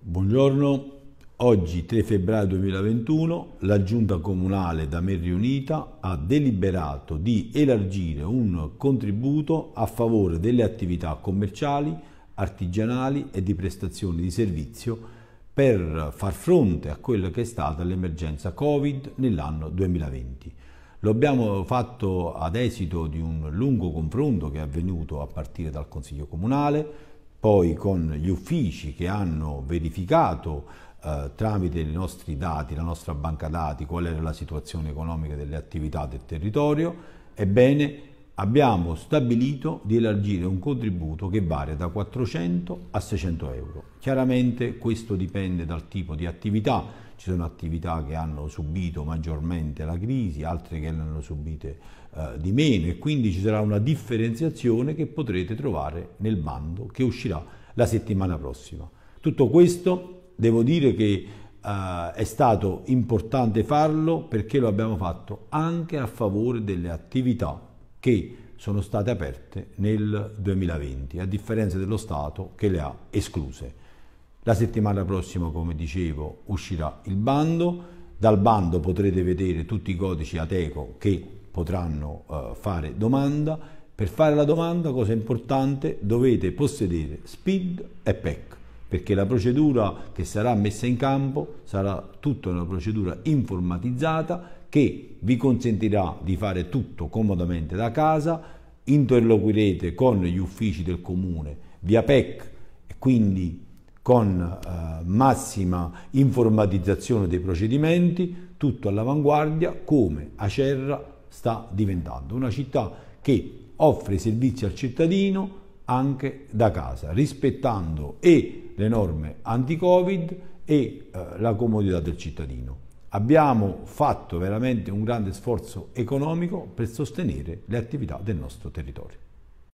Buongiorno, oggi 3 febbraio 2021 la Giunta Comunale da me riunita ha deliberato di elargire un contributo a favore delle attività commerciali, artigianali e di prestazioni di servizio per far fronte a quella che è stata l'emergenza Covid nell'anno 2020. Lo abbiamo fatto ad esito di un lungo confronto che è avvenuto a partire dal Consiglio Comunale, poi con gli uffici che hanno verificato eh, tramite i nostri dati, la nostra banca dati, qual era la situazione economica delle attività del territorio, ebbene abbiamo stabilito di elargire un contributo che varia da 400 a 600 euro. Chiaramente questo dipende dal tipo di attività ci sono attività che hanno subito maggiormente la crisi, altre che ne hanno subite eh, di meno e quindi ci sarà una differenziazione che potrete trovare nel bando che uscirà la settimana prossima. Tutto questo devo dire che Uh, è stato importante farlo perché lo abbiamo fatto anche a favore delle attività che sono state aperte nel 2020, a differenza dello Stato che le ha escluse. La settimana prossima, come dicevo, uscirà il bando, dal bando potrete vedere tutti i codici Ateco che potranno eh, fare domanda. Per fare la domanda, cosa importante, dovete possedere SPID e PEC, perché la procedura che sarà messa in campo sarà tutta una procedura informatizzata che vi consentirà di fare tutto comodamente da casa, interloquirete con gli uffici del comune via PEC e quindi con eh, massima informatizzazione dei procedimenti, tutto all'avanguardia come Acerra sta diventando, una città che offre servizi al cittadino anche da casa, rispettando e le norme anti-Covid e eh, la comodità del cittadino. Abbiamo fatto veramente un grande sforzo economico per sostenere le attività del nostro territorio.